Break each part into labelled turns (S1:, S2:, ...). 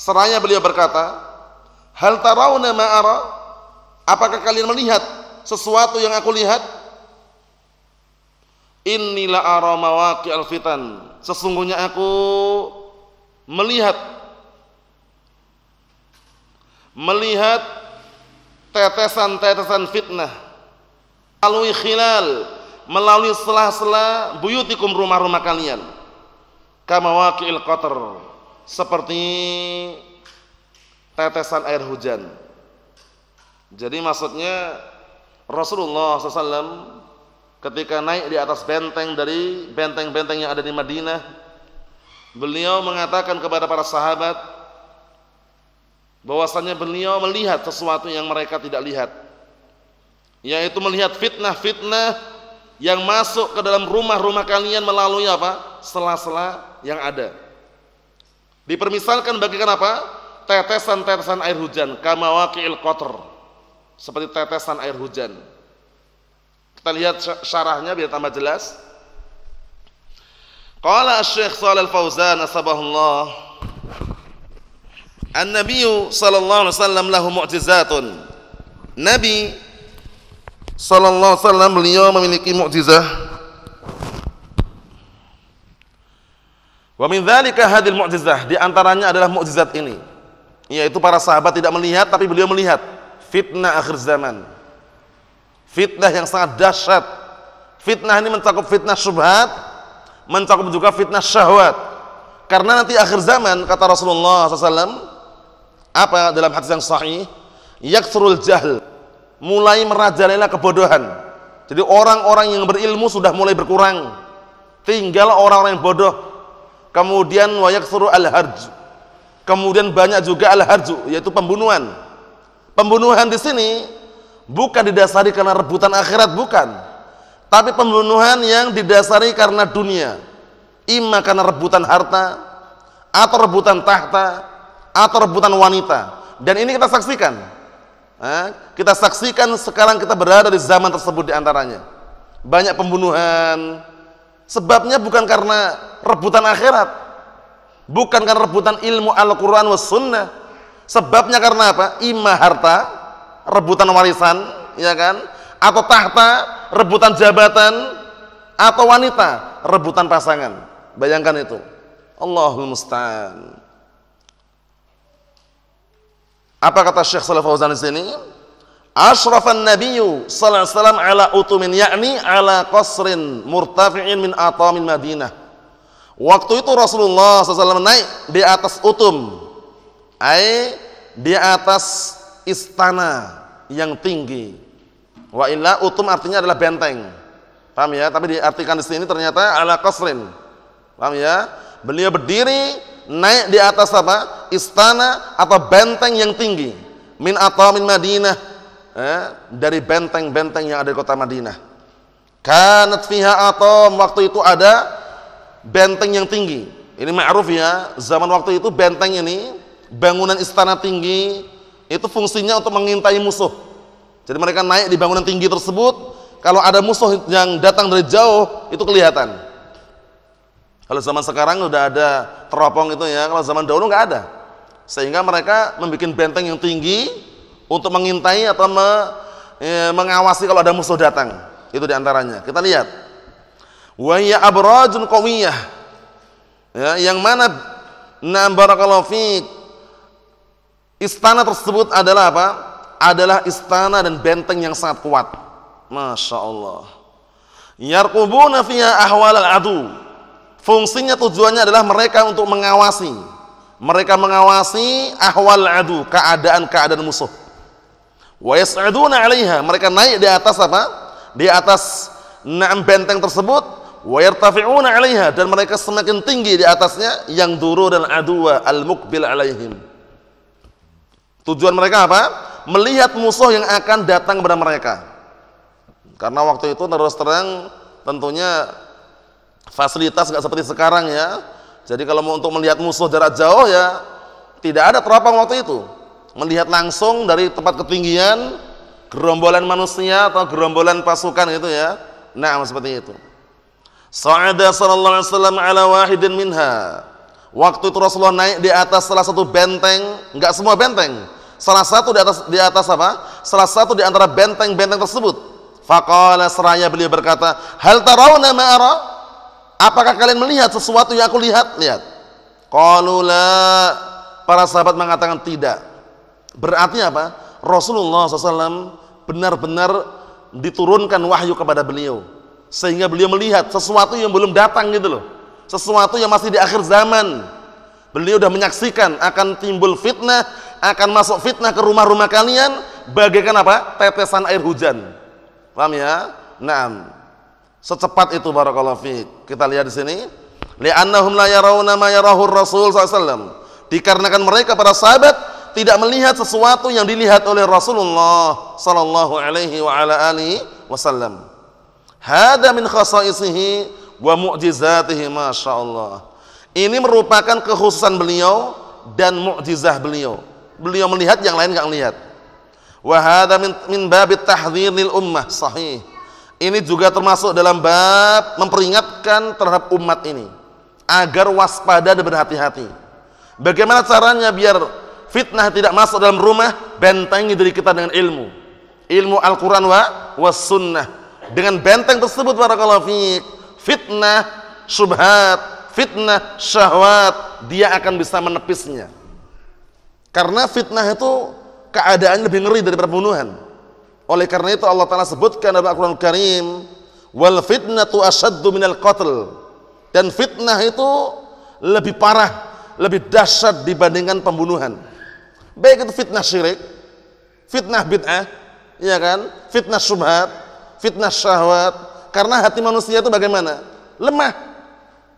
S1: Seraya beliau berkata, "Hal tarawna ma ara?" Apakah kalian melihat sesuatu yang aku lihat? Inilah ara mawaqi al-fitan. Sesungguhnya aku melihat melihat tetesan-tetesan fitnah melalui khilal melalui selah-selah buyutikum rumah-rumah kalian kama wakiil qatar seperti tetesan air hujan. Jadi maksudnya Rasulullah SAW ketika naik di atas benteng dari benteng-benteng yang ada di Madinah, beliau mengatakan kepada para sahabat bahwasannya beliau melihat sesuatu yang mereka tidak lihat, yaitu melihat fitnah-fitnah yang masuk ke dalam rumah-rumah kalian melalui apa? sela-sela yang ada. Dipermisalkan bagikan apa? Tetesan-tetesan air hujan, kama waqi'il qatr. Seperti tetesan air hujan. Kita lihat syarahnya biar tambah jelas. Qala syekh syaikh Shalal Fauzan asbahullah. An-Nabi sallallahu alaihi wasallam lahu mu'jizatun. Nabi sallallahu alaihi wasallam beliau memiliki mukjizah Wa min dzalika hadil mu'jizah, di antaranya adalah mukjizat ini. Yaitu para sahabat tidak melihat tapi beliau melihat fitnah akhir zaman. Fitnah yang sangat dahsyat. Fitnah ini mencakup fitnah syubhat, mencakup juga fitnah syahwat. Karena nanti akhir zaman kata Rasulullah SAW apa dalam hadis yang sahih, yaksurul jahl mulai merajalela kebodohan. Jadi orang-orang yang berilmu sudah mulai berkurang. Tinggal orang-orang yang bodoh kemudian wayak suruh al-harj kemudian banyak juga al-harju yaitu pembunuhan pembunuhan di sini bukan didasari karena rebutan akhirat bukan tapi pembunuhan yang didasari karena dunia imma karena rebutan harta atau rebutan tahta atau rebutan wanita dan ini kita saksikan kita saksikan sekarang kita berada di zaman tersebut diantaranya banyak pembunuhan Sebabnya bukan karena rebutan akhirat. Bukan karena rebutan ilmu Al-Qur'an wa sunnah. Sebabnya karena apa? Ima harta, rebutan warisan, ya kan? Atau tahta, rebutan jabatan, atau wanita, rebutan pasangan. Bayangkan itu. Allahul musta'an. Apa kata Syekh Saleh Fauzan di sini? Ashrafan nabiyyu sallallahu alaihi wasallam ala utumin yakni ala qasrin murtafi'in min atamin Madinah. Waktu itu Rasulullah SAW naik di atas utum, ai di atas istana yang tinggi. Wa illa utum artinya adalah benteng. Paham ya? Tapi diartikan di sini ternyata ala qasrin. Paham ya? Beliau berdiri naik di atas apa? Istana atau benteng yang tinggi min atamin Madinah eh, dari benteng-benteng yang ada di kota Madinah. Kanat fiha atom, waktu itu ada benteng yang tinggi. Ini ma'ruf ya, zaman waktu itu benteng ini, bangunan istana tinggi, itu fungsinya untuk mengintai musuh. Jadi mereka naik di bangunan tinggi tersebut, kalau ada musuh yang datang dari jauh, itu kelihatan. Kalau zaman sekarang udah ada teropong itu ya, kalau zaman dahulu nggak ada. Sehingga mereka membuat benteng yang tinggi, untuk mengintai atau me, e, mengawasi kalau ada musuh datang. Itu diantaranya. Kita lihat. Wa ya abrajun Ya, yang mana nambar kalau fiik. Istana tersebut adalah apa? Adalah istana dan benteng yang sangat kuat. Masya Allah. Yarqubuna ahwal adu Fungsinya tujuannya adalah mereka untuk mengawasi. Mereka mengawasi ahwal adu, keadaan-keadaan musuh wayas'aduna 'alaiha mereka naik di atas apa di atas enam benteng tersebut wayartafi'una 'alaiha dan mereka semakin tinggi di atasnya yang duru dan adwa al-muqbil 'alaihim tujuan mereka apa melihat musuh yang akan datang kepada mereka karena waktu itu terus terang tentunya fasilitas nggak seperti sekarang ya jadi kalau mau untuk melihat musuh jarak jauh ya tidak ada teropong waktu itu melihat langsung dari tempat ketinggian gerombolan manusia atau gerombolan pasukan itu ya nah seperti itu Sa'ada sallallahu alaihi wasallam ala wahidin minha waktu itu Rasulullah naik di atas salah satu benteng enggak semua benteng salah satu di atas di atas apa salah satu di antara benteng-benteng tersebut Faqala seraya beliau berkata, "Hal tarawna ma'ara Apakah kalian melihat sesuatu yang aku lihat? Lihat. Qalu la. Para sahabat mengatakan tidak. Berarti apa? Rasulullah SAW benar-benar diturunkan wahyu kepada beliau. Sehingga beliau melihat sesuatu yang belum datang gitu loh. Sesuatu yang masih di akhir zaman. Beliau sudah menyaksikan akan timbul fitnah, akan masuk fitnah ke rumah-rumah kalian bagaikan apa? tetesan air hujan. Paham ya? nah Secepat itu barakallahu fiik. Kita lihat di sini, li'annahum la yarawna yarahu rasul sallallahu dikarenakan mereka para sahabat tidak melihat sesuatu yang dilihat oleh Rasulullah sallallahu alaihi wa ala alihi wasallam. Hada min khasaisihi wa mu'jizatihi masyaallah. Ini merupakan kekhususan beliau dan mukjizah beliau. Beliau melihat yang lain enggak melihat. Wa hada min min babit tahdhir lil ummah sahih. Ini juga termasuk dalam bab memperingatkan terhadap umat ini agar waspada dan berhati-hati. Bagaimana caranya biar fitnah tidak masuk dalam rumah, bentengi diri kita dengan ilmu. Ilmu Al-Qur'an wa was sunnah. Dengan benteng tersebut barakallahu fiik, fitnah subhat, fitnah syahwat, dia akan bisa menepisnya. Karena fitnah itu keadaan lebih ngeri dari pembunuhan Oleh karena itu Allah Taala sebutkan dalam Al-Qur'an Karim, "Wal fitnatu asyaddu minal qatl." Dan fitnah itu lebih parah, lebih dahsyat dibandingkan pembunuhan. Baik itu fitnah syirik, fitnah bid'ah, ya kan? Fitnah syubhat, fitnah syahwat. Karena hati manusia itu bagaimana? Lemah.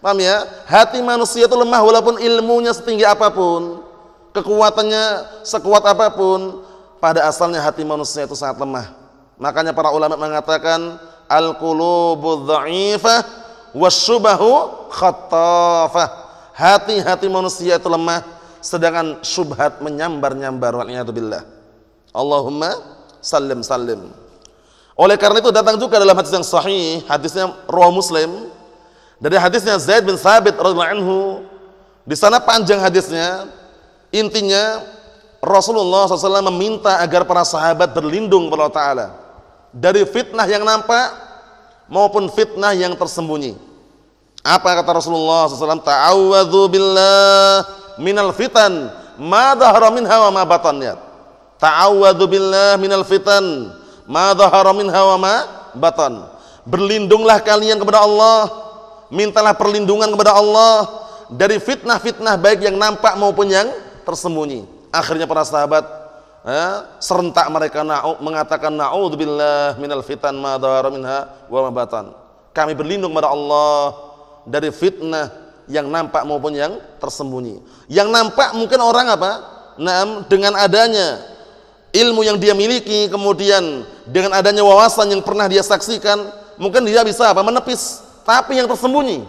S1: Paham ya? Hati manusia itu lemah walaupun ilmunya setinggi apapun, kekuatannya sekuat apapun, pada asalnya hati manusia itu sangat lemah. Makanya para ulama mengatakan al-qulubu dha'ifah wasyubahu khattafah. Hati-hati manusia itu lemah sedangkan syubhat menyambar-nyambar waliyadzubillah Allahumma salim salim oleh karena itu datang juga dalam hadis yang sahih hadisnya roh Muslim dari hadisnya Zaid bin Sabit anhu di sana panjang hadisnya intinya Rasulullah SAW meminta agar para sahabat berlindung kepada Allah Ta'ala dari fitnah yang nampak maupun fitnah yang tersembunyi. Apa kata Rasulullah SAW? ta'awadhu billah minal fitan ma dhahara minha wa ma batannya ta'awadu billah minal fitan ma dhahara minha wa ma batan berlindunglah kalian kepada Allah mintalah perlindungan kepada Allah dari fitnah-fitnah baik yang nampak maupun yang tersembunyi akhirnya para sahabat eh, serentak mereka na'u, mengatakan billah minal fitan ma dhahara minha wa ma batan kami berlindung kepada Allah dari fitnah yang nampak maupun yang tersembunyi. Yang nampak mungkin orang apa? nah dengan adanya ilmu yang dia miliki, kemudian dengan adanya wawasan yang pernah dia saksikan, mungkin dia bisa apa? menepis. Tapi yang tersembunyi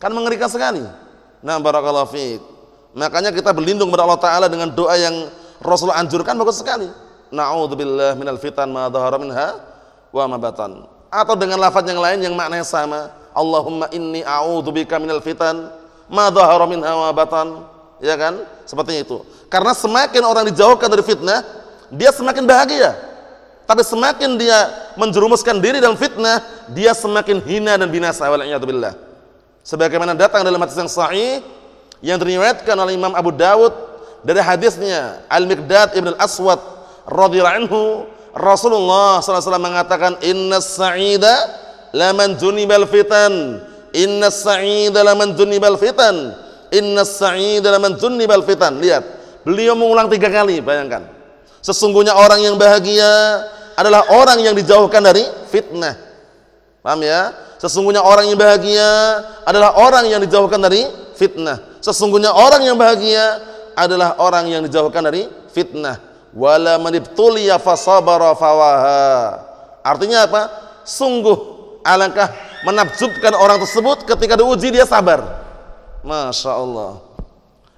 S1: kan mengerikan sekali. Nah, barakallahu fiik. Makanya kita berlindung kepada Allah taala dengan doa yang Rasul anjurkan bagus sekali. Na'udzubillah minal fitan ma dhahara minha wa ma Atau dengan lafaz yang lain yang maknanya sama Allahumma inni a'udzubika minal fitan ma dhahara minha wa batan. Ya kan? Seperti itu. Karena semakin orang dijauhkan dari fitnah, dia semakin bahagia. Tapi semakin dia menjerumuskan diri dalam fitnah, dia semakin hina dan binasa walaiyatubillah. Sebagaimana datang dalam hadis yang sahih yang diriwayatkan oleh Imam Abu Dawud dari hadisnya Al-Miqdad Ibn Al-Aswad radhiyallahu anhu Rasulullah SAW mengatakan inna sa'ida laman dzunibal fitan inna sa'id laman dzunibal fitan inna sa'id laman dzunibal fitan lihat beliau mengulang tiga kali bayangkan sesungguhnya orang yang bahagia adalah orang yang dijauhkan dari fitnah paham ya sesungguhnya orang yang bahagia adalah orang yang dijauhkan dari fitnah sesungguhnya orang yang bahagia adalah orang yang dijauhkan dari fitnah wala manibtuliya fasabara fawaha artinya apa sungguh Alangkah menakjubkan orang tersebut ketika diuji dia sabar. Masya Allah.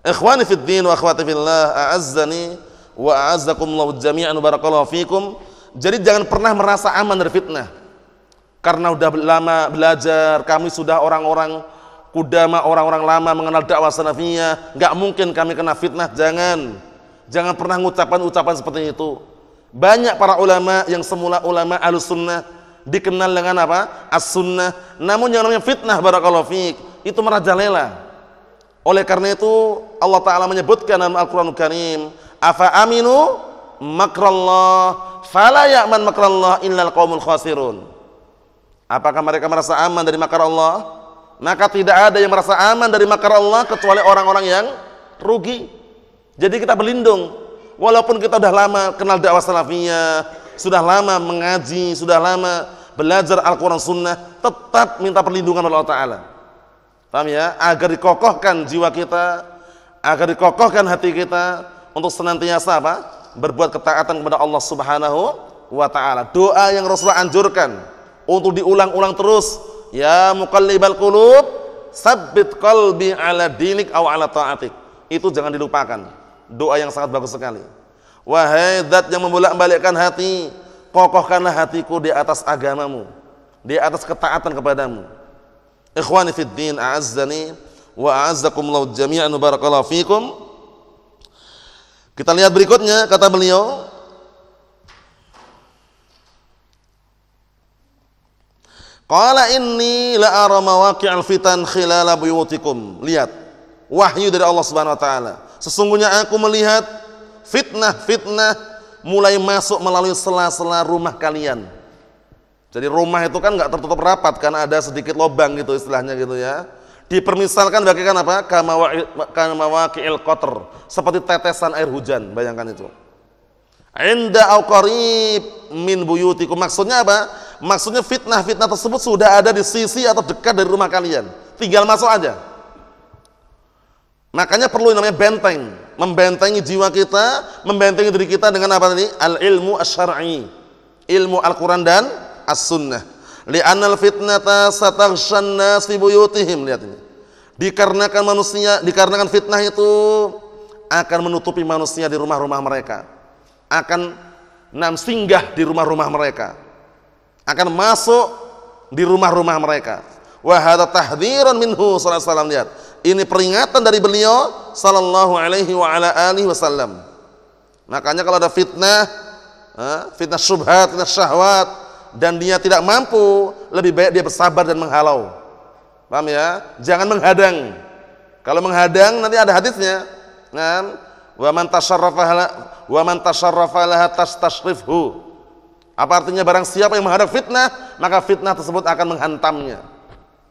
S1: Ikhwani fid din wa akhwati fillah, a'azzani wa a'azzakumullahu jami'an barakallahu fikum. Jadi jangan pernah merasa aman dari fitnah. Karena sudah lama belajar, kami sudah orang-orang kudama, orang-orang lama mengenal dakwah salafiyah, Gak mungkin kami kena fitnah, jangan. Jangan pernah mengucapkan ucapan seperti itu. Banyak para ulama yang semula ulama alusunnah dikenal dengan apa? As-sunnah. Namun yang namanya fitnah barakallahu fiik itu merajalela. Oleh karena itu Allah taala menyebutkan dalam Al-Qur'anul Karim, "Afa aminu makrallah fala ya'man makrallah illal qaumul khasirun." Apakah mereka merasa aman dari makar Allah? Maka tidak ada yang merasa aman dari makar Allah kecuali orang-orang yang rugi. Jadi kita berlindung walaupun kita sudah lama kenal dakwah salafiyah, sudah lama mengaji, sudah lama belajar Al-Quran Sunnah, tetap minta perlindungan oleh Allah Ta'ala. Paham ya? Agar dikokohkan jiwa kita, agar dikokohkan hati kita, untuk senantiasa apa? Berbuat ketaatan kepada Allah Subhanahu wa Ta'ala. Doa yang Rasulullah anjurkan untuk diulang-ulang terus. Ya muqallibal qulub, sabit qalbi ala dinik aw ala ta'atik. Itu jangan dilupakan. Doa yang sangat bagus sekali. Wahai zat yang membolak-balikkan hati, kokohkanlah hatiku di atas agamamu, di atas ketaatan kepadamu. Ikhwani fid din, a'azzani wa a'azzakumullah jami'an wa barakallahu fikum. Kita lihat berikutnya kata beliau, Qala inni la ara mawaqi'al fitan khilala buyutikum. Lihat, wahyu dari Allah Subhanahu wa taala. Sesungguhnya aku melihat fitnah-fitnah mulai masuk melalui sela-sela rumah kalian. Jadi rumah itu kan nggak tertutup rapat karena ada sedikit lobang gitu istilahnya gitu ya. Dipermisalkan bagikan apa? Kamawaki'il kotor seperti tetesan air hujan, bayangkan itu. Enda au min buyutiku. Maksudnya apa? Maksudnya fitnah-fitnah tersebut sudah ada di sisi atau dekat dari rumah kalian. Tinggal masuk aja. Makanya perlu namanya benteng membentengi jiwa kita, membentengi diri kita dengan apa tadi? Al-ilmu asy-syar'i. Ilmu asyari. ilmu al quran dan As-Sunnah. al fitnata sataghsyan nas fi buyutihim. Lihat ini. Dikarenakan manusia, dikarenakan fitnah itu akan menutupi manusia di rumah-rumah mereka. Akan nam singgah di rumah-rumah mereka. Akan masuk di rumah-rumah mereka. Wa hadza minhu sallallahu alaihi Lihat. Ini peringatan dari beliau sallallahu alaihi wa ala alihi wasallam. Makanya kalau ada fitnah, fitnah syubhat, fitnah syahwat dan dia tidak mampu, lebih baik dia bersabar dan menghalau. Paham ya? Jangan menghadang. Kalau menghadang nanti ada hadisnya. Nah, wa man tasarrafa wa man tasarrafa laha tastashrifhu. Apa artinya barang siapa yang menghadap fitnah, maka fitnah tersebut akan menghantamnya.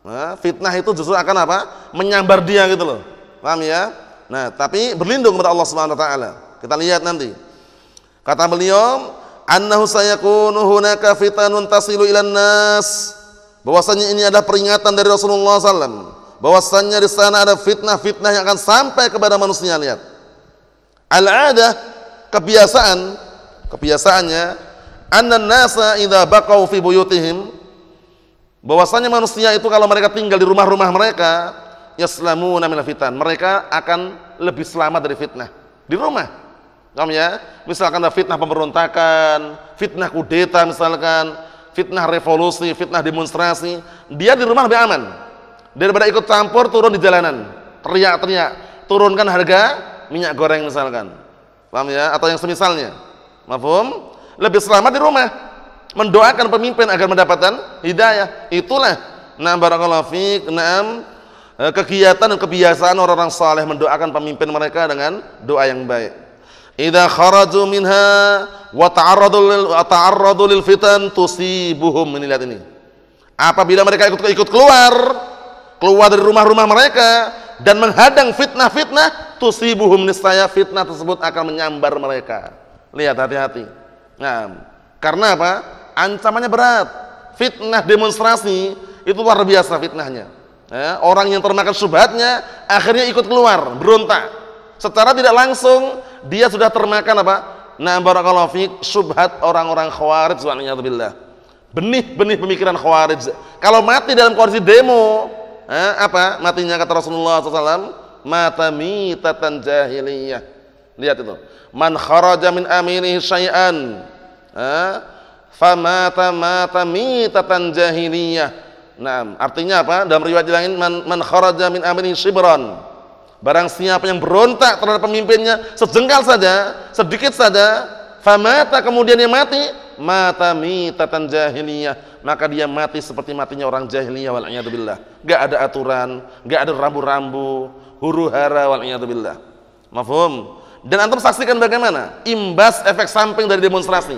S1: Nah, fitnah itu justru akan apa? Menyambar dia gitu loh. Paham ya? Nah, tapi berlindung kepada Allah Subhanahu wa taala. Kita lihat nanti. Kata beliau, "Annahu sayakunu hunaka fitanun tasilu ilan nas." Bahwasanya ini ada peringatan dari Rasulullah SAW. Bahwasanya di sana ada fitnah-fitnah yang akan sampai kepada manusia. Lihat. al ada kebiasaan kebiasaannya annan nasa idza baqau fi buyutihim bahwasanya manusia itu kalau mereka tinggal di rumah-rumah mereka yaslamuna minal fitan. Mereka akan lebih selamat dari fitnah di rumah. Paham ya? Misalkan ada fitnah pemberontakan, fitnah kudeta misalkan, fitnah revolusi, fitnah demonstrasi, dia di rumah lebih aman daripada ikut campur turun di jalanan, teriak-teriak, turunkan harga minyak goreng misalkan. Paham ya? Atau yang semisalnya. Mafhum? Lebih selamat di rumah. Mendoakan pemimpin agar mendapatkan hidayah. Itulah Nah barakallahu fiik. Naam Eh, kegiatan dan kebiasaan orang-orang saleh mendoakan pemimpin mereka dengan doa yang baik. Idza kharaju minha wa ta'arradu lil ta'arradu lil fitan tusibuhum. min lihat ini. Apabila mereka ikut ikut keluar, keluar dari rumah-rumah mereka dan menghadang fitnah-fitnah, tusibuhum niscaya fitnah tersebut akan menyambar mereka. Lihat hati-hati. Nah, karena apa? Ancamannya berat. Fitnah demonstrasi itu luar biasa fitnahnya Ya, orang yang termakan subhatnya akhirnya ikut keluar, berontak. Secara tidak langsung dia sudah termakan apa? Nah, barakallahu fiq subhat orang-orang khawarij Benih-benih pemikiran khawarij. Kalau mati dalam kondisi demo, ya, apa? Matinya kata Rasulullah SAW, mata mitatan jahiliyah. Lihat itu. Man kharaja min amirihi syai'an. Eh, famata mata mitatan jahiliyah Nah, artinya apa? Dalam riwayat dilangin man, man kharaja min amrin shibran. Barang siapa yang berontak terhadap pemimpinnya sejengkal saja, sedikit saja, famata kemudian dia mati, mata mitatan jahiliyah, maka dia mati seperti matinya orang jahiliyah wal billah. Enggak ada aturan, enggak ada rambu-rambu, huru-hara wal billah. Mafhum? Dan antum saksikan bagaimana imbas efek samping dari demonstrasi.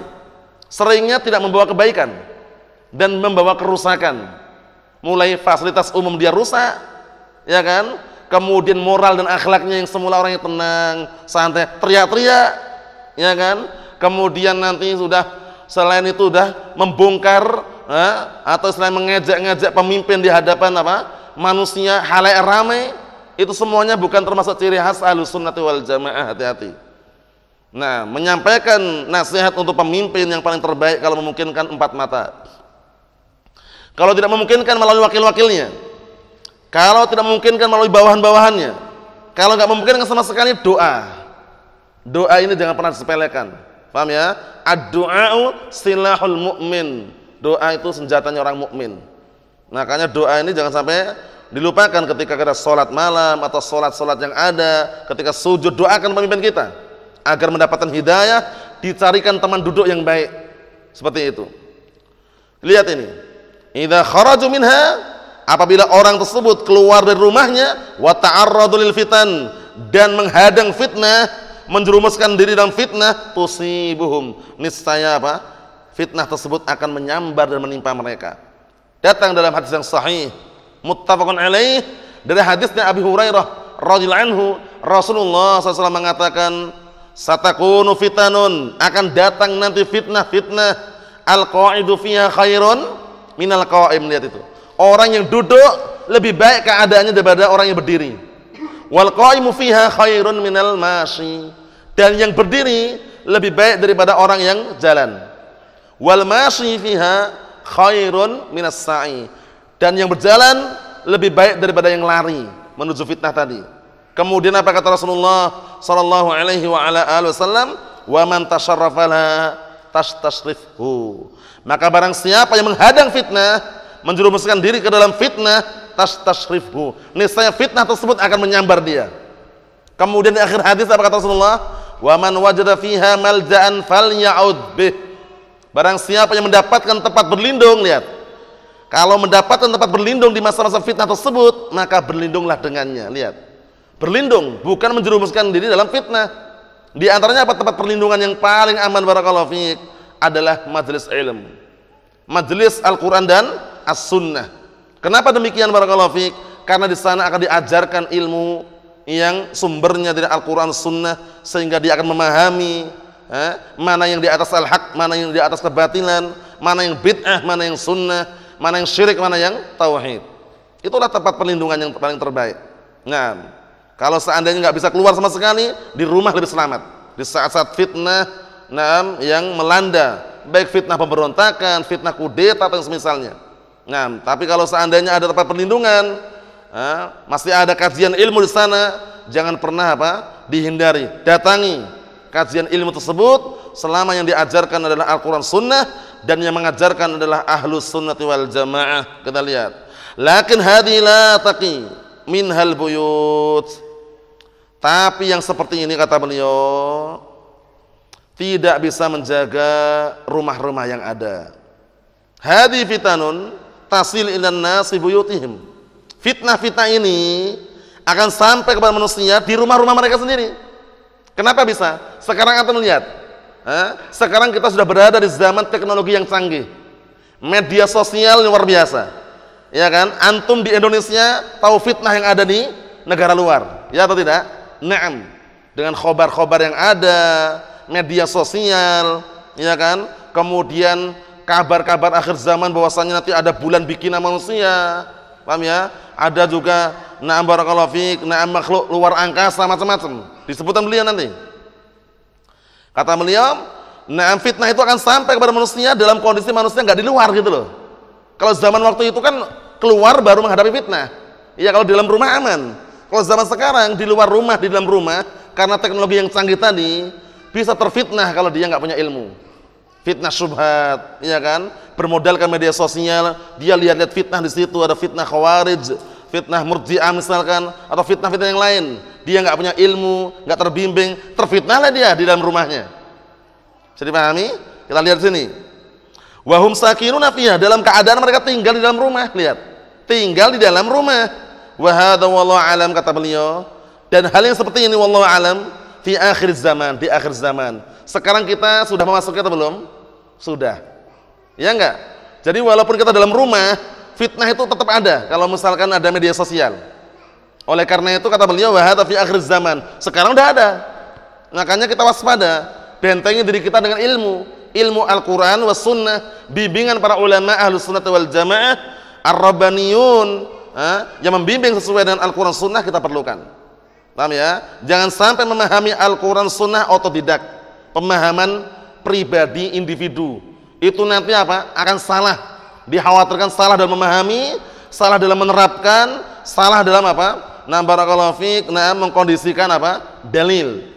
S1: Seringnya tidak membawa kebaikan dan membawa kerusakan mulai fasilitas umum dia rusak ya kan kemudian moral dan akhlaknya yang semula orangnya tenang santai teriak-teriak ya kan kemudian nanti sudah selain itu sudah membongkar ya, atau selain mengejek-ngejek pemimpin di hadapan apa manusia halai rame itu semuanya bukan termasuk ciri khas ahlussunnati wal jamaah hati-hati nah menyampaikan nasihat untuk pemimpin yang paling terbaik kalau memungkinkan empat mata kalau tidak memungkinkan melalui wakil-wakilnya. Kalau tidak memungkinkan melalui bawahan-bawahannya. Kalau nggak memungkinkan sama sekali doa. Doa ini jangan pernah disepelekan. Paham ya? Ad-du'a'u silahul mu'min. Doa itu senjatanya orang mukmin. Makanya doa ini jangan sampai dilupakan ketika kita sholat malam atau sholat-sholat yang ada, ketika sujud doakan pemimpin kita agar mendapatkan hidayah, dicarikan teman duduk yang baik. Seperti itu. Lihat ini idza kharaju minha apabila orang tersebut keluar dari rumahnya wa ta'arradu lil fitan dan menghadang fitnah menjerumuskan diri dalam fitnah tusibuhum niscaya apa fitnah tersebut akan menyambar dan menimpa mereka datang dalam hadis yang sahih muttafaqun alaih dari hadisnya Abi Hurairah radhiyallahu anhu Rasulullah SAW mengatakan satakunu fitanun akan datang nanti fitnah-fitnah al-qaidu fiha khairun minal kawaim lihat itu orang yang duduk lebih baik keadaannya daripada orang yang berdiri wal qaimu fiha khairun minal mashi dan yang berdiri lebih baik daripada orang yang jalan wal mashi fiha khairun minas sa'i dan yang berjalan lebih baik daripada yang lari menuju fitnah tadi kemudian apa kata Rasulullah sallallahu alaihi wa ala alihi wasallam wa man tasharrafa la maka barang siapa yang menghadang fitnah, menjerumuskan diri ke dalam fitnah, tas tasrifhu. Niscaya fitnah tersebut akan menyambar dia. Kemudian di akhir hadis apa kata Rasulullah? Wa man wajada fiha malja'an falyaud bih. Barang siapa yang mendapatkan tempat berlindung, lihat. Kalau mendapatkan tempat berlindung di masa-masa fitnah tersebut, maka berlindunglah dengannya. Lihat. Berlindung bukan menjerumuskan diri dalam fitnah. Di antaranya apa tempat perlindungan yang paling aman barakallahu fiik? adalah majelis ilmu. Majelis Al-Qur'an dan As-Sunnah. Kenapa demikian barakallahu Fik? Karena di sana akan diajarkan ilmu yang sumbernya dari Al-Qur'an Sunnah sehingga dia akan memahami eh, mana yang di atas al-haq, mana yang di atas kebatilan, mana yang bid'ah, mana yang sunnah, mana yang syirik, mana yang tauhid. Itulah tempat perlindungan yang paling terbaik. Nah, kalau seandainya nggak bisa keluar sama sekali, di rumah lebih selamat. Di saat-saat fitnah, Naam yang melanda, baik fitnah pemberontakan, fitnah kudeta atau semisalnya. Nah, tapi kalau seandainya ada tempat perlindungan, eh, masih ada kajian ilmu di sana, jangan pernah apa? dihindari. Datangi kajian ilmu tersebut selama yang diajarkan adalah Al-Qur'an Sunnah dan yang mengajarkan adalah Ahlu Sunnati wal Jamaah. Kita lihat. Lakin hadilah la taqi minhal buyut. Tapi yang seperti ini kata beliau tidak bisa menjaga rumah-rumah yang ada. Hadi fitanun tasil ilan nasi buyutihim. Fitnah-fitnah ini akan sampai kepada manusia di rumah-rumah mereka sendiri. Kenapa bisa? Sekarang kita melihat. Eh, sekarang kita sudah berada di zaman teknologi yang canggih. Media sosial yang luar biasa. Ya kan? Antum di Indonesia tahu fitnah yang ada di negara luar. Ya atau tidak? Naam. Dengan khobar-khobar yang ada, media sosial, ya kan? Kemudian kabar-kabar akhir zaman bahwasanya nanti ada bulan bikinan manusia. Paham ya? Ada juga na'am barakallahu fiik, na'am makhluk luar angkasa macam-macam. Disebutkan beliau nanti. Kata beliau, na'am fitnah itu akan sampai kepada manusia dalam kondisi manusia nggak di luar gitu loh. Kalau zaman waktu itu kan keluar baru menghadapi fitnah. Iya kalau di dalam rumah aman. Kalau zaman sekarang di luar rumah, di dalam rumah karena teknologi yang canggih tadi, bisa terfitnah kalau dia nggak punya ilmu. Fitnah syubhat, ya kan? Bermodalkan media sosial, dia lihat-lihat fitnah di situ, ada fitnah khawarij, fitnah murji'ah misalkan, atau fitnah-fitnah yang lain. Dia nggak punya ilmu, nggak terbimbing, terfitnahlah dia di dalam rumahnya. Jadi pahami? Kita lihat sini. Wahum sakinun afiyah dalam keadaan mereka tinggal di dalam rumah, lihat. Tinggal di dalam rumah. Wa wallahu alam kata beliau. Dan hal yang seperti ini wallahu alam di akhir zaman, di akhir zaman. Sekarang kita sudah memasuki atau belum? Sudah. Ya enggak? Jadi walaupun kita dalam rumah, fitnah itu tetap ada kalau misalkan ada media sosial. Oleh karena itu kata beliau wahata fi akhir zaman. Sekarang udah ada. Makanya kita waspada, bentengi diri kita dengan ilmu, ilmu Al-Qur'an was sunnah, bimbingan para ulama Ahlus Sunnah wal Jamaah, Ar-Rabbaniyun, yang membimbing sesuai dengan Al-Qur'an sunnah kita perlukan. Paham ya? Jangan sampai memahami Al-Quran Sunnah otodidak. Pemahaman pribadi individu. Itu nanti apa? Akan salah. Dikhawatirkan salah dalam memahami, salah dalam menerapkan, salah dalam apa? Nah, barakallahu fiik, nah mengkondisikan apa? Dalil.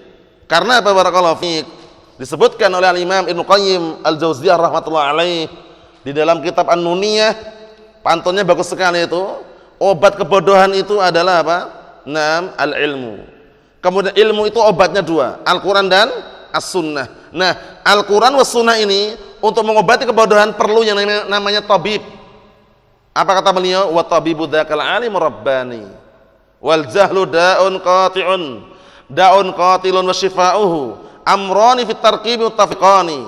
S1: Karena apa barakallahu fiik? Disebutkan oleh Al-Imam Ibn Qayyim Al-Jauziyah rahmatullah alaih di dalam kitab An-Nuniyah, pantunnya bagus sekali itu. Obat kebodohan itu adalah apa? enam al-ilmu. Kemudian ilmu itu obatnya dua, Al-Quran dan As-Sunnah. Nah, Al-Quran was Sunnah ini untuk mengobati kebodohan perlu yang namanya tabib. Apa kata beliau? Wa tabibu dzakal alim rabbani. Wal jahlu da'un qati'un. Da'un qatilun wa syifa'uhu Amrani fit tarkibi muttafiqani.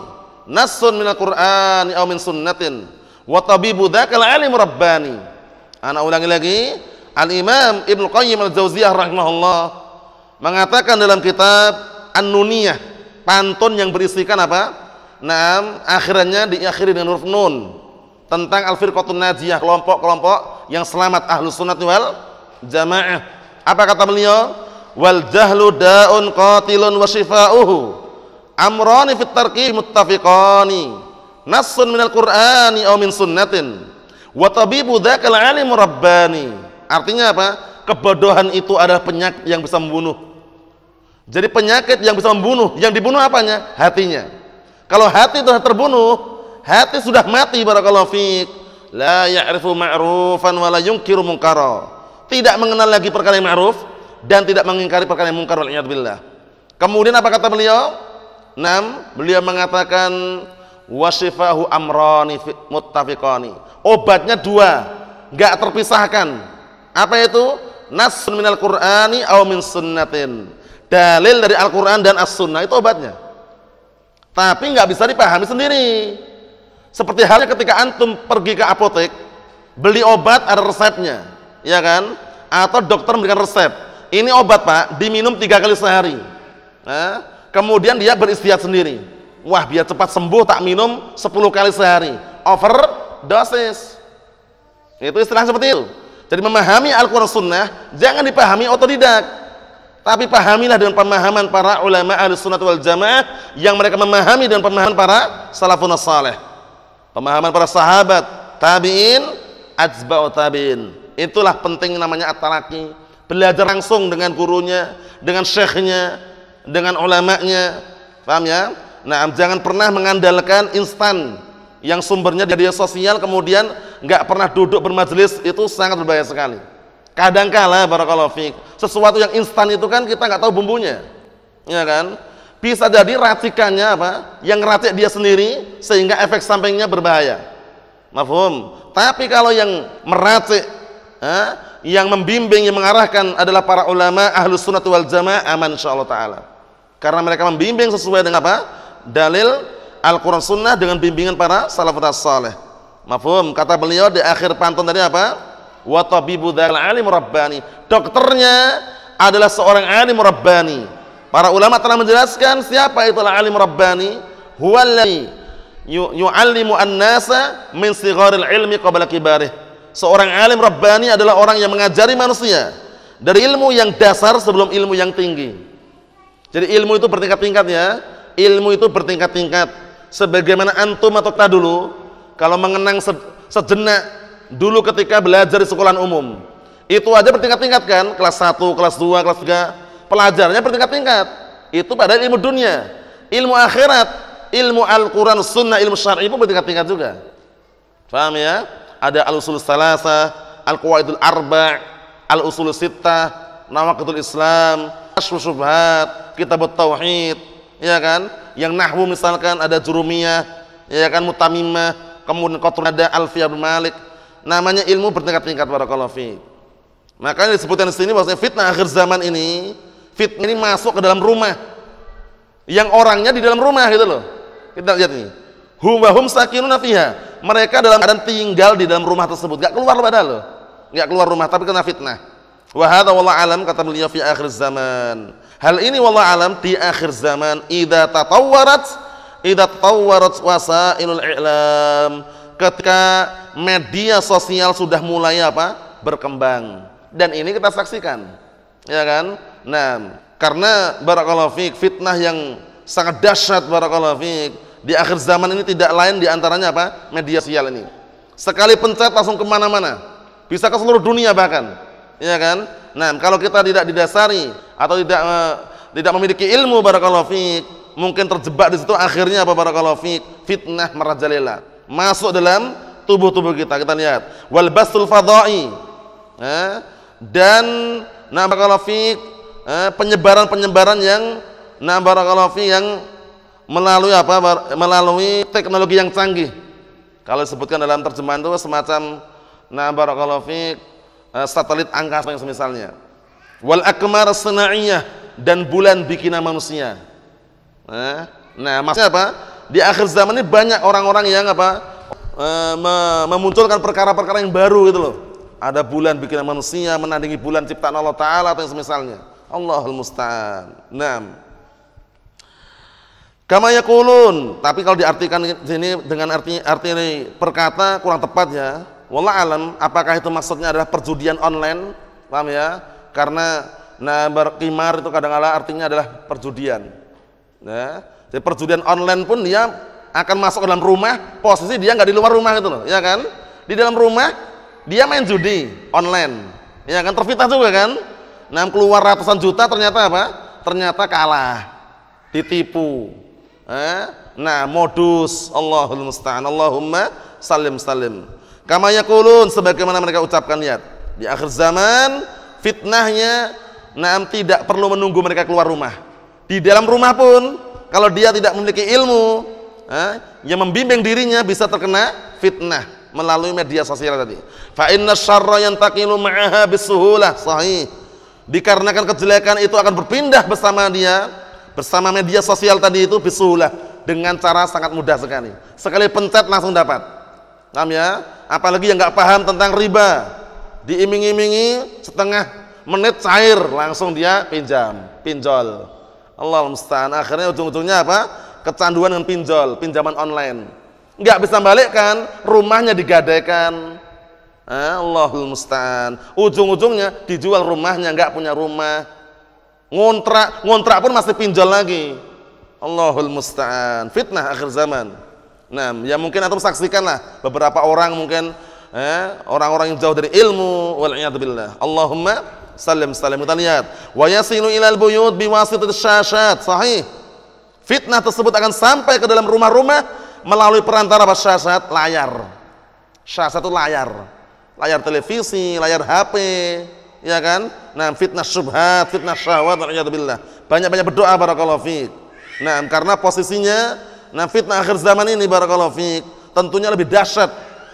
S1: Nassun minal Qur'ani aw min sunnatin. Wa tabibu dzakal alim rabbani. Ana ulangi lagi. Al-Imam Ibnu Qayyim Al-Jauziyah rahimahullah mengatakan dalam kitab An-Nuniyah pantun yang berisikan apa? Naam, akhirnya diakhiri dengan huruf nun tentang al-firqatun najiyah, kelompok-kelompok yang selamat ahlu sunnat wal jamaah. Apa kata beliau? Wal jahlu daun qatilun wa shifa'uhu. Amrani fit tarkib muttafiqani. Nassun minal Qur'ani aw min sunnatin. Wa tabibu dzakal alim rabbani. Artinya apa? Kebodohan itu adalah penyakit yang bisa membunuh. Jadi penyakit yang bisa membunuh, yang dibunuh apanya? Hatinya. Kalau hati sudah terbunuh, hati sudah mati barakallahu fiik. La ya'rifu ma'rufan wa la yunkiru munkara. Tidak mengenal lagi perkara yang ma'ruf dan tidak mengingkari perkara yang munkar wal billah. Kemudian apa kata beliau? 6. Beliau mengatakan wasifahu amrani muttafiqani. Obatnya dua, enggak terpisahkan. Apa itu? Nasun minal Qur'ani aw min sunnatin. Dalil dari Al-Qur'an dan As-Sunnah itu obatnya. Tapi nggak bisa dipahami sendiri. Seperti halnya ketika antum pergi ke apotek, beli obat ada resepnya, ya kan? Atau dokter memberikan resep. Ini obat pak, diminum tiga kali sehari. Nah, kemudian dia beristirahat sendiri. Wah biar cepat sembuh tak minum 10 kali sehari. Over dosis. Itu istilah seperti itu. Jadi memahami Al-Quran Sunnah jangan dipahami otodidak. Tapi pahamilah dengan pemahaman para ulama ahli sunnah wal jamaah yang mereka memahami dengan pemahaman para salafun salih. Pemahaman para sahabat, tabi'in, atba'u tabi'in. Itulah penting namanya at-talaki. Belajar langsung dengan gurunya, dengan syekhnya, dengan ulamanya. Paham ya? Nah, jangan pernah mengandalkan instan yang sumbernya dari sosial kemudian nggak pernah duduk bermajelis itu sangat berbahaya sekali. Kadangkala barakallahu fiik, sesuatu yang instan itu kan kita nggak tahu bumbunya. Ya kan? Bisa jadi racikannya apa? Yang ratik dia sendiri sehingga efek sampingnya berbahaya. Mafhum? Tapi kalau yang meracik, eh, yang membimbing, yang mengarahkan adalah para ulama ahlus sunnah wal jamaah aman insyaallah taala. Karena mereka membimbing sesuai dengan apa? Dalil Al-Quran Sunnah dengan bimbingan para salafus salih Mafhum, kata beliau di akhir pantun tadi apa? Wa tabibu dhal alim rabbani. Dokternya adalah seorang alim rabbani. Para ulama telah menjelaskan siapa itu alim rabbani? Huwallazi yu'allimu an-nasa min sigharil ilmi qabla kibarih. Seorang alim rabbani adalah orang yang mengajari manusia dari ilmu yang dasar sebelum ilmu yang tinggi. Jadi ilmu itu bertingkat-tingkat ya. Ilmu itu bertingkat-tingkat sebagaimana antum atau kita dulu kalau mengenang sejenak dulu ketika belajar di sekolah umum itu aja bertingkat-tingkat kan kelas 1, kelas 2, kelas 3 pelajarnya bertingkat-tingkat itu pada ilmu dunia ilmu akhirat ilmu Al-Quran, sunnah, ilmu syar'i pun bertingkat-tingkat juga paham ya? ada al-usul salasa al quaidul arba' al-usul nama nawakatul islam asyushubhat kitab tauhid ya kan yang nahwu misalkan ada jurumiyah ya kan mutamimah kemudian kotor ada alfiyah bin malik namanya ilmu bertingkat-tingkat para fi makanya disebutkan di sini bahwasanya fitnah akhir zaman ini fitnah ini masuk ke dalam rumah yang orangnya di dalam rumah gitu loh kita lihat ini, humahum hum sakinuna fiha mereka dalam keadaan tinggal di dalam rumah tersebut enggak keluar padahal loh enggak keluar rumah tapi kena fitnah wa hadza wallahu alam kata beliau fi akhir zaman Hal ini wallah alam di akhir zaman idza tatawwarat idza tatawwarat wasailul i'lam. Ketika media sosial sudah mulai apa? berkembang. Dan ini kita saksikan. Ya kan? Nah, karena barakallahu fiik fitnah yang sangat dahsyat barakallahu fiik di akhir zaman ini tidak lain di antaranya apa? media sosial ini. Sekali pencet langsung kemana mana Bisa ke seluruh dunia bahkan. Ya kan? Nah, kalau kita tidak didasari atau tidak uh, tidak memiliki ilmu barakallahu fiik, mungkin terjebak di situ akhirnya apa barakallahu fiik? Fitnah merajalela. Masuk dalam tubuh-tubuh kita. Kita lihat wal basul fadai. Eh, dan nah barakallahu fiik eh, penyebaran-penyebaran yang nah barakallahu fiik yang melalui apa melalui teknologi yang canggih kalau disebutkan dalam terjemahan itu semacam nah barakallahu fiik Eh, satelit angkasa yang semisalnya. Wal akmar sana'iyah dan bulan bikinan manusia. Eh, nah, maksudnya apa? Di akhir zaman ini banyak orang-orang yang apa? Eh, memunculkan perkara-perkara yang baru gitu loh. Ada bulan bikinan manusia menandingi bulan ciptaan Allah taala atau yang semisalnya. Allahul musta'an. Naam. Kama yakulun, tapi kalau diartikan sini dengan arti arti ini perkata kurang tepat ya. Wallah alam, apakah itu maksudnya adalah perjudian online? Paham ya? Karena nah berkimar itu kadang kala artinya adalah perjudian. Ya. Jadi perjudian online pun dia akan masuk ke dalam rumah, posisi dia nggak di luar rumah itu loh, ya kan? Di dalam rumah dia main judi online. Ya kan terfitnah juga kan? Nah, keluar ratusan juta ternyata apa? Ternyata kalah. Ditipu. Eh? Nah, modus Allahul musta'an. Allahumma salim salim. Kamanya kulun, sebagaimana mereka ucapkan lihat di akhir zaman fitnahnya Naam tidak perlu menunggu mereka keluar rumah. Di dalam rumah pun kalau dia tidak memiliki ilmu eh, yang membimbing dirinya bisa terkena fitnah melalui media sosial tadi. Fa inna syarra yantaqilu ma'aha bisuhulah sahih. Dikarenakan kejelekan itu akan berpindah bersama dia bersama media sosial tadi itu bisuhulah dengan cara sangat mudah sekali. Sekali pencet langsung dapat. Paham ya? Apalagi yang nggak paham tentang riba. Diiming-imingi setengah menit cair langsung dia pinjam, pinjol. Allah musta'an. Akhirnya ujung-ujungnya apa? Kecanduan dengan pinjol, pinjaman online. Nggak bisa balikkan, Rumahnya digadaikan. Eh, Allahul musta'an. Ujung-ujungnya dijual rumahnya, nggak punya rumah. Ngontrak, ngontrak pun masih pinjol lagi. Allahul musta'an. Fitnah akhir zaman. Nah, ya mungkin atau saksikanlah beberapa orang mungkin eh, orang-orang eh, yang jauh dari ilmu wal billah. Allahumma salim salim kita lihat wa yasilu ilal buyut biwasitati syashat sahih fitnah tersebut akan sampai ke dalam rumah-rumah melalui perantara syashat layar syashat itu layar layar televisi layar HP ya kan nah fitnah syubhat fitnah syahwat wal billah banyak-banyak berdoa barakallahu fiik nah karena posisinya Nah, fitnah akhir zaman ini barakallahu fiik tentunya lebih dahsyat.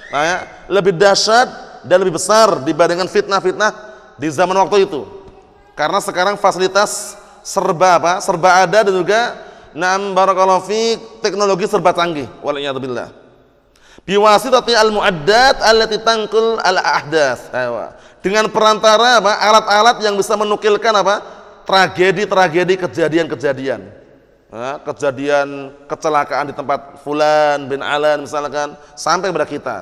S1: Nah, ya, lebih dahsyat dan lebih besar dibandingkan fitnah-fitnah di zaman waktu itu. Karena sekarang fasilitas serba apa? Serba ada dan juga Naam barakallahu fiik, teknologi serba canggih. Wallahu billah. Biwasitati al-mu'addat allati tanqul al-ahdas. Eh, Dengan perantara apa? alat-alat yang bisa menukilkan apa? tragedi-tragedi kejadian-kejadian. Eh, kejadian kecelakaan di tempat fulan bin alan misalkan sampai kepada kita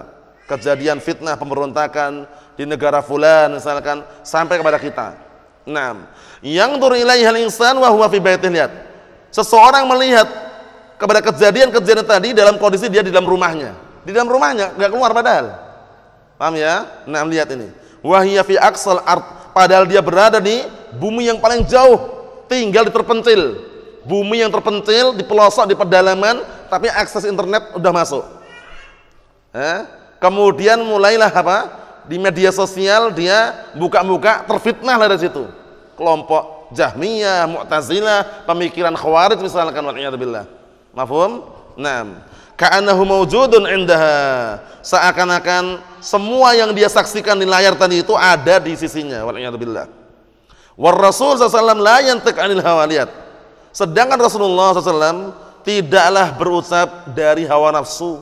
S1: kejadian fitnah pemberontakan di negara fulan misalkan sampai kepada kita enam yang turilai hal insan wa fi baitih lihat seseorang melihat kepada kejadian-kejadian tadi dalam kondisi dia di dalam rumahnya di dalam rumahnya nggak keluar padahal paham ya enam lihat ini wahia fi aqsal art padahal dia berada di bumi yang paling jauh tinggal di terpencil bumi yang terpencil di pelosok di pedalaman tapi akses internet udah masuk eh? kemudian mulailah apa di media sosial dia buka-buka terfitnah lah dari situ kelompok Jahmiyah, Mu'tazilah, pemikiran Khawarij misalkan wal'iyadzubillah. Mafhum? Naam. kaanahu mawjudun indaha. Seakan-akan semua yang dia saksikan di layar tadi itu ada di sisinya wal'iyadzubillah. War Rasul sallallahu alaihi wasallam la yantiq 'anil hawaliyat Sedangkan Rasulullah SAW tidaklah berucap dari hawa nafsu.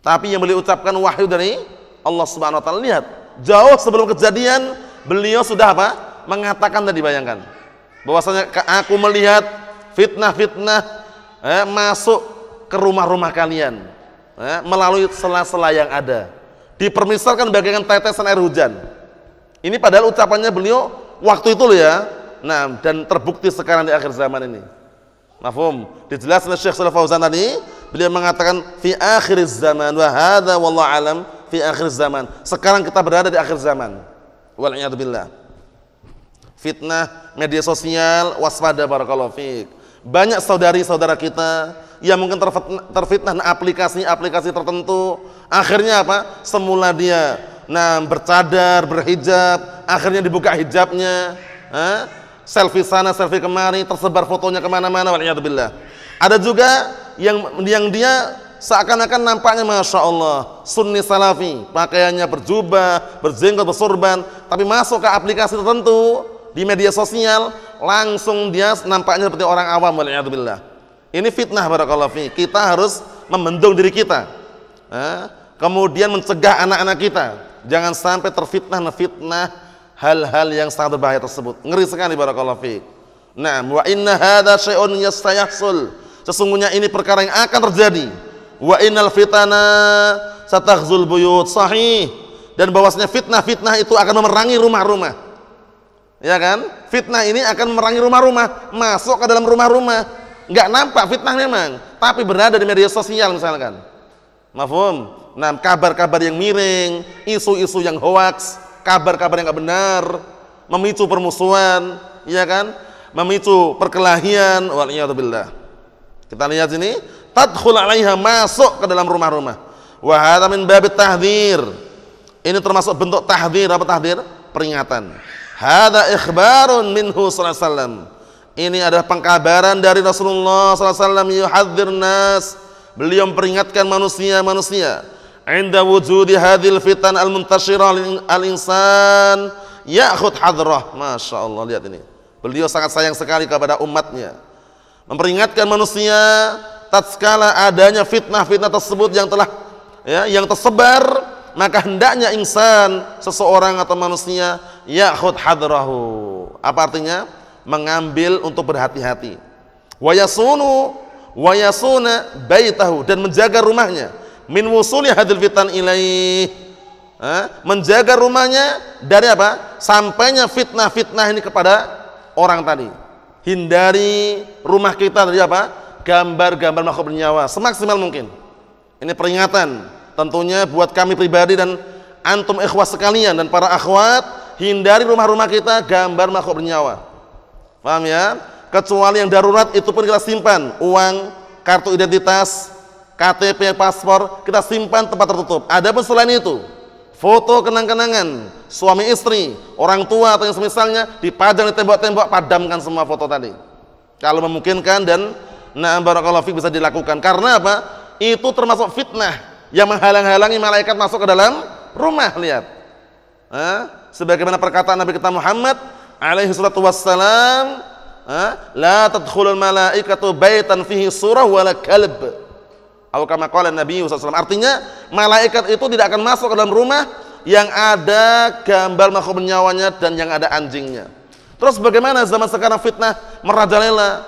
S1: Tapi yang beliau ucapkan wahyu dari Allah Subhanahu wa taala. Lihat, jauh sebelum kejadian beliau sudah apa? mengatakan tadi bayangkan. Bahwasanya aku melihat fitnah-fitnah eh, masuk ke rumah-rumah kalian eh, melalui sela-sela yang ada. Dipermisalkan bagaikan tetesan air hujan. Ini padahal ucapannya beliau waktu itu loh ya, Nah, dan terbukti sekarang di akhir zaman ini. Mafhum? Dijelaskan Syekh Shalih Fauzan tadi, beliau mengatakan fi akhir zaman wa hadza wallahu alam fi akhir zaman. Sekarang kita berada di akhir zaman. Wal billah. Fitnah media sosial waspada barakallahu fiik. Banyak saudari-saudara kita yang mungkin terfitnah, aplikasi-aplikasi nah, tertentu. Akhirnya apa? Semula dia nah bercadar, berhijab, akhirnya dibuka hijabnya, eh? selfie sana, selfie kemari, tersebar fotonya kemana-mana. Waliyahzubillah. Ada juga yang yang dia seakan-akan nampaknya masya Allah sunni salafi pakaiannya berjubah berjenggot bersorban tapi masuk ke aplikasi tertentu di media sosial langsung dia nampaknya seperti orang awam waliyahzubillah ini fitnah barakallahu fi kita harus membendung diri kita eh, kemudian mencegah anak-anak kita jangan sampai terfitnah fitnah hal-hal yang sangat berbahaya tersebut. Ngeri sekali barakallahu fiik. Naam wa inna hadza syai'un yastayahsul. Sesungguhnya ini perkara yang akan terjadi. Wa innal fitana satakhzul buyut. Sahih. Dan bahwasanya fitnah-fitnah itu akan memerangi rumah-rumah. Ya kan? Fitnah ini akan memerangi rumah-rumah, masuk ke dalam rumah-rumah. Enggak nampak fitnah memang, tapi berada di media sosial misalkan. Mafhum? Nah, kabar-kabar yang miring, isu-isu yang hoaks, kabar-kabar yang gak benar, memicu permusuhan, ya kan? Memicu perkelahian, waliyadzubillah. Kita lihat sini, tadkhul 'alaiha masuk ke dalam rumah-rumah. Wa hadza min babit tahdzir. Ini termasuk bentuk tahdzir, apa tahdzir? Peringatan. Hadza ikhbarun minhu sallallahu alaihi wasallam. Ini adalah pengkabaran dari Rasulullah sallallahu alaihi wasallam yuhadzir nas. Beliau memperingatkan manusia-manusia inda wujudi hadhil fitan al muntashirah al insan ya'khud hadrah Masya Allah lihat ini beliau sangat sayang sekali kepada umatnya memperingatkan manusia tatkala adanya fitnah-fitnah tersebut yang telah ya, yang tersebar maka hendaknya insan seseorang atau manusia khut hadrahu apa artinya mengambil untuk berhati-hati wayasunu wayasuna baitahu dan menjaga rumahnya min wusuli hadil fitan ilaih menjaga rumahnya dari apa? Sampainya fitnah-fitnah ini kepada orang tadi. Hindari rumah kita dari apa? Gambar-gambar makhluk bernyawa semaksimal mungkin. Ini peringatan tentunya buat kami pribadi dan antum ikhwas sekalian dan para akhwat hindari rumah-rumah kita gambar makhluk bernyawa. Paham ya? Kecuali yang darurat itu pun kita simpan, uang, kartu identitas, KTP, paspor kita simpan tempat tertutup. Adapun selain itu, foto kenang-kenangan suami istri, orang tua atau yang semisalnya dipajang di tembok-tembok, padamkan semua foto tadi. Kalau memungkinkan dan na'am barakallahu fik bisa dilakukan. Karena apa? Itu termasuk fitnah yang menghalang-halangi malaikat masuk ke dalam rumah, lihat. Sebagaimana perkataan Nabi kita Muhammad alaihi salatu wassalam, la tadkhulul malaikatu baitan fihi surah wala kalb atau kama qala Nabi SAW. Artinya malaikat itu tidak akan masuk ke dalam rumah yang ada gambar makhluk nyawanya dan yang ada anjingnya. Terus bagaimana zaman sekarang fitnah merajalela?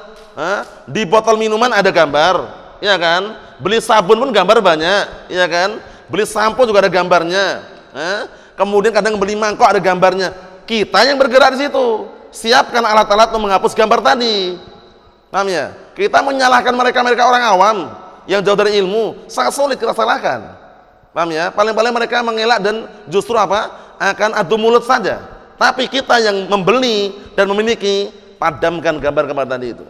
S1: Di botol minuman ada gambar, ya kan? Beli sabun pun gambar banyak, ya kan? Beli sampo juga ada gambarnya. Kemudian kadang beli mangkok ada gambarnya. Kita yang bergerak di situ. Siapkan alat-alat untuk menghapus gambar tadi. Paham ya? Kita menyalahkan mereka-mereka orang awam yang jauh dari ilmu sangat sulit kita salahkan paham ya paling-paling mereka mengelak dan justru apa akan adu mulut saja tapi kita yang membeli dan memiliki padamkan gambar-gambar tadi itu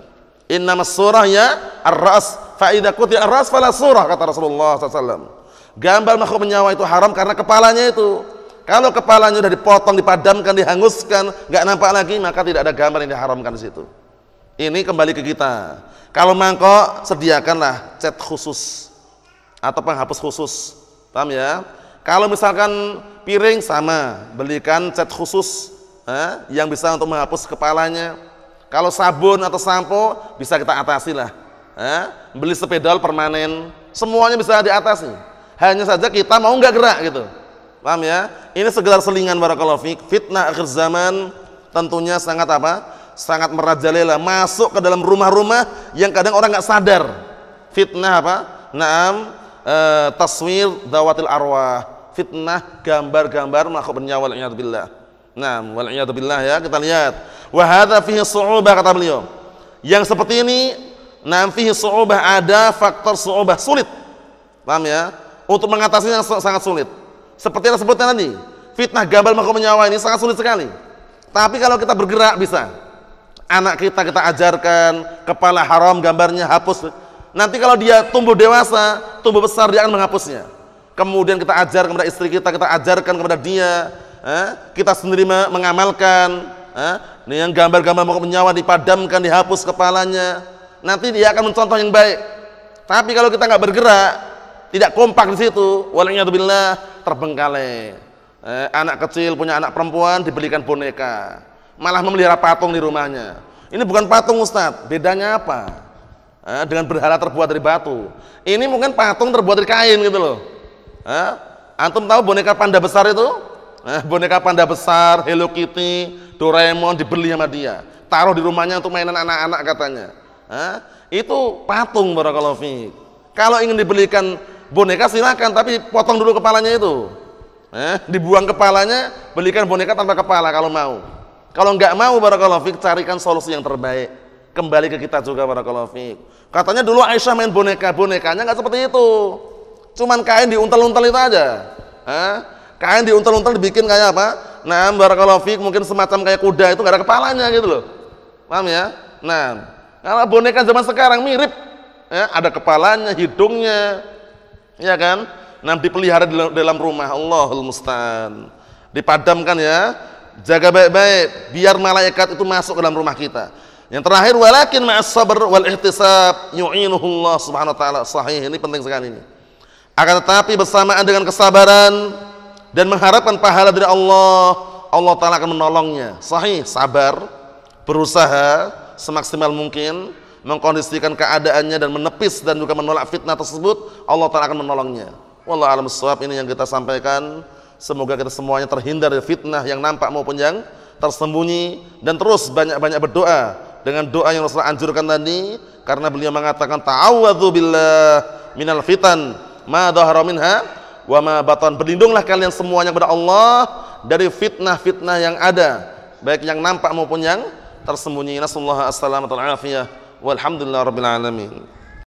S1: inna surah ya ar-ras fa idza ar-ras fala surah kata Rasulullah SAW gambar makhluk menyawa itu haram karena kepalanya itu kalau kepalanya sudah dipotong, dipadamkan, dihanguskan, nggak nampak lagi, maka tidak ada gambar yang diharamkan di situ. Ini kembali ke kita. Kalau mangkok sediakanlah cat khusus atau penghapus khusus. Paham ya? Kalau misalkan piring sama, belikan cat khusus eh, yang bisa untuk menghapus kepalanya. Kalau sabun atau sampo bisa kita atasi lah. Eh, beli sepedal permanen, semuanya bisa diatasi. Hanya saja kita mau nggak gerak gitu. Paham ya? Ini segala selingan barakallahu fitnah akhir zaman tentunya sangat apa? sangat merajalela masuk ke dalam rumah-rumah yang kadang orang nggak sadar fitnah apa naam e, taswir dawatil arwah fitnah gambar-gambar makhluk bernyawa wal'iyadzubillah nah billah ya kita lihat wahada fihi su'ubah kata beliau yang seperti ini nam fihi su'ubah ada faktor su'ubah sulit paham ya untuk mengatasinya sangat sulit seperti yang disebutkan tadi fitnah gambar makhluk bernyawa ini sangat sulit sekali tapi kalau kita bergerak bisa anak kita kita ajarkan kepala haram gambarnya hapus nanti kalau dia tumbuh dewasa tumbuh besar dia akan menghapusnya kemudian kita ajar kepada istri kita kita ajarkan kepada dia eh? kita sendiri mengamalkan eh? yang gambar-gambar mau menyawa dipadamkan dihapus kepalanya nanti dia akan mencontoh yang baik tapi kalau kita nggak bergerak tidak kompak di situ walaikumsalam terbengkalai eh, anak kecil punya anak perempuan dibelikan boneka malah memelihara patung di rumahnya. Ini bukan patung ustadz, bedanya apa? Eh, dengan berhala terbuat dari batu. Ini mungkin patung terbuat dari kain gitu loh. Eh, antum tahu boneka panda besar itu? Eh, boneka panda besar, Hello Kitty, Doraemon dibeli sama dia. Taruh di rumahnya untuk mainan anak-anak katanya. Eh, itu patung barakallahu Fik. Kalau ingin dibelikan boneka silakan tapi potong dulu kepalanya itu. Eh, dibuang kepalanya, belikan boneka tanpa kepala kalau mau. Kalau nggak mau barakallahu fiik carikan solusi yang terbaik. Kembali ke kita juga barakallahu fiik. Katanya dulu Aisyah main boneka, bonekanya nggak seperti itu. Cuman kain diuntel-untel itu aja. Hah? Kain diuntel-untel dibikin kayak apa? Nah, barakallahu fiik mungkin semacam kayak kuda itu nggak ada kepalanya gitu loh. Paham ya? Nah, kalau boneka zaman sekarang mirip ya, ada kepalanya, hidungnya. Ya kan? Nah, dipelihara dalam rumah Allahul musta'an. Dipadamkan ya Jaga baik-baik biar malaikat itu masuk ke dalam rumah kita. Yang terakhir walakin ma'as sabr wal ihtisab yuinuhullah Subhanahu wa taala. Sahih ini penting sekali ini. Akan tetapi bersamaan dengan kesabaran dan mengharapkan pahala dari Allah, Allah taala akan menolongnya. Sahih, sabar, berusaha semaksimal mungkin mengkondisikan keadaannya dan menepis dan juga menolak fitnah tersebut, Allah taala akan menolongnya. Wallah a'lam ini yang kita sampaikan. Semoga kita semuanya terhindar dari fitnah yang nampak maupun yang tersembunyi dan terus banyak-banyak berdoa dengan doa yang Rasulullah anjurkan tadi karena beliau mengatakan ta'awadzu billah minal fitan ma dhahara minha wa ma batan. Berlindunglah kalian semuanya kepada Allah dari fitnah-fitnah yang ada, baik yang nampak maupun yang tersembunyi. Nasallahu alaihi wasallam. Walhamdulillahirabbil alamin.